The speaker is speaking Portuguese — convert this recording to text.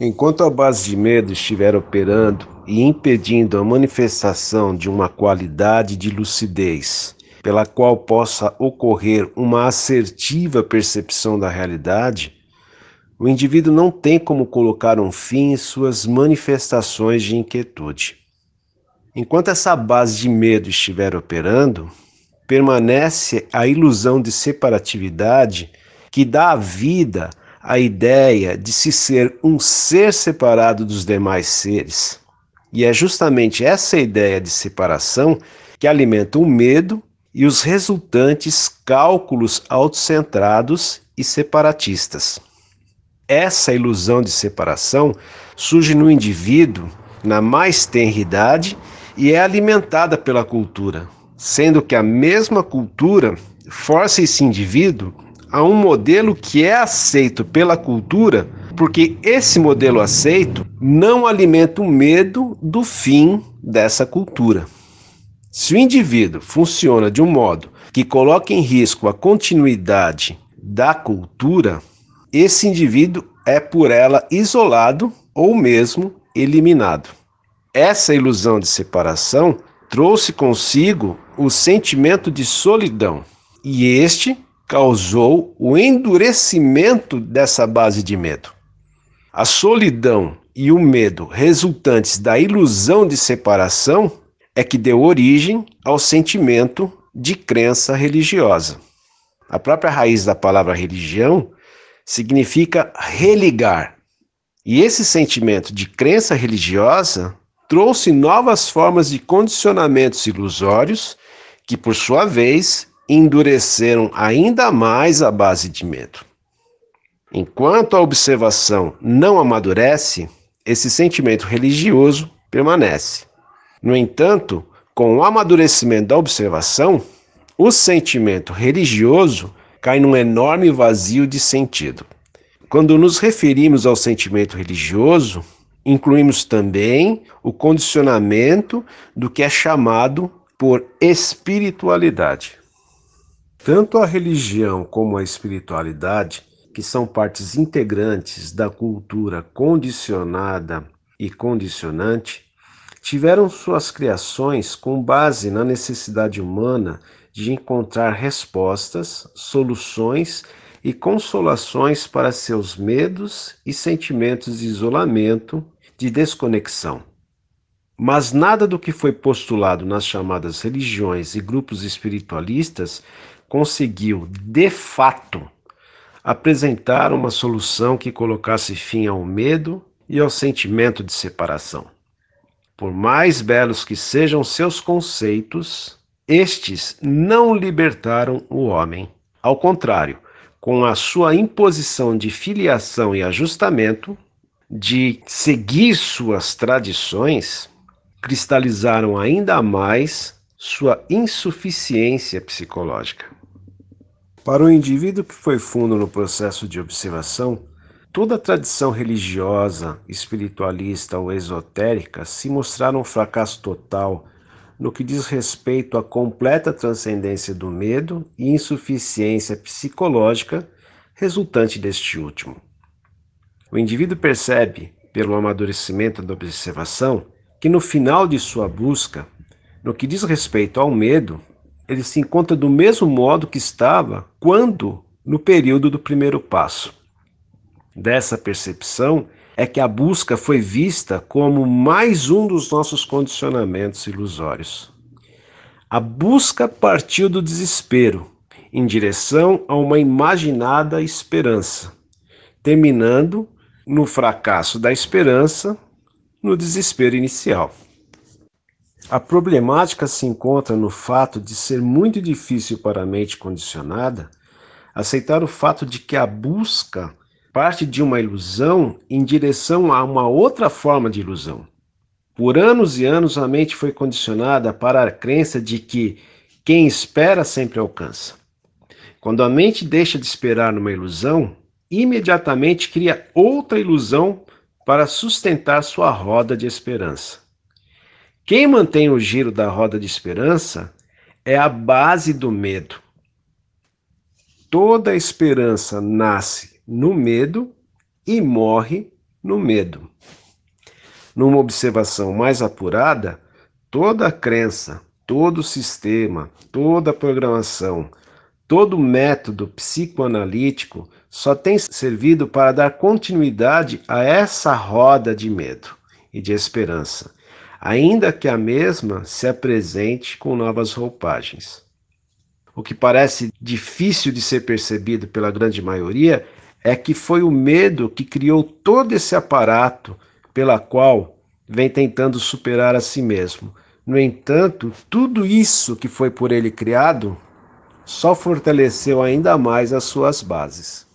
Enquanto a base de medo estiver operando e impedindo a manifestação de uma qualidade de lucidez, pela qual possa ocorrer uma assertiva percepção da realidade, o indivíduo não tem como colocar um fim em suas manifestações de inquietude. Enquanto essa base de medo estiver operando, permanece a ilusão de separatividade que dá a vida a ideia de se ser um ser separado dos demais seres. E é justamente essa ideia de separação que alimenta o medo e os resultantes cálculos autocentrados e separatistas. Essa ilusão de separação surge no indivíduo na mais tenridade e é alimentada pela cultura, sendo que a mesma cultura força esse indivíduo a um modelo que é aceito pela cultura, porque esse modelo aceito não alimenta o medo do fim dessa cultura. Se o indivíduo funciona de um modo que coloca em risco a continuidade da cultura, esse indivíduo é por ela isolado ou mesmo eliminado. Essa ilusão de separação trouxe consigo o sentimento de solidão, e este causou o endurecimento dessa base de medo. A solidão e o medo resultantes da ilusão de separação é que deu origem ao sentimento de crença religiosa. A própria raiz da palavra religião significa religar. E esse sentimento de crença religiosa trouxe novas formas de condicionamentos ilusórios que, por sua vez, endureceram ainda mais a base de medo. Enquanto a observação não amadurece, esse sentimento religioso permanece. No entanto, com o amadurecimento da observação, o sentimento religioso cai num enorme vazio de sentido. Quando nos referimos ao sentimento religioso, incluímos também o condicionamento do que é chamado por espiritualidade. Tanto a religião como a espiritualidade, que são partes integrantes da cultura condicionada e condicionante, tiveram suas criações com base na necessidade humana de encontrar respostas, soluções e consolações para seus medos e sentimentos de isolamento, de desconexão. Mas nada do que foi postulado nas chamadas religiões e grupos espiritualistas conseguiu, de fato, apresentar uma solução que colocasse fim ao medo e ao sentimento de separação. Por mais belos que sejam seus conceitos, estes não libertaram o homem. Ao contrário, com a sua imposição de filiação e ajustamento, de seguir suas tradições, cristalizaram ainda mais sua insuficiência psicológica. Para o indivíduo que foi fundo no processo de observação, toda a tradição religiosa, espiritualista ou esotérica se mostraram um fracasso total no que diz respeito à completa transcendência do medo e insuficiência psicológica resultante deste último. O indivíduo percebe, pelo amadurecimento da observação, que no final de sua busca, no que diz respeito ao medo, ele se encontra do mesmo modo que estava quando no período do primeiro passo. Dessa percepção é que a busca foi vista como mais um dos nossos condicionamentos ilusórios. A busca partiu do desespero, em direção a uma imaginada esperança, terminando no fracasso da esperança, no desespero inicial. A problemática se encontra no fato de ser muito difícil para a mente condicionada aceitar o fato de que a busca parte de uma ilusão em direção a uma outra forma de ilusão. Por anos e anos, a mente foi condicionada para a crença de que quem espera sempre alcança. Quando a mente deixa de esperar numa ilusão, imediatamente cria outra ilusão para sustentar sua roda de esperança. Quem mantém o giro da roda de esperança é a base do medo. Toda esperança nasce no medo e morre no medo. Numa observação mais apurada, toda crença, todo sistema, toda programação, todo método psicoanalítico só tem servido para dar continuidade a essa roda de medo e de esperança, ainda que a mesma se apresente com novas roupagens. O que parece difícil de ser percebido pela grande maioria é que foi o medo que criou todo esse aparato pela qual vem tentando superar a si mesmo. No entanto, tudo isso que foi por ele criado só fortaleceu ainda mais as suas bases.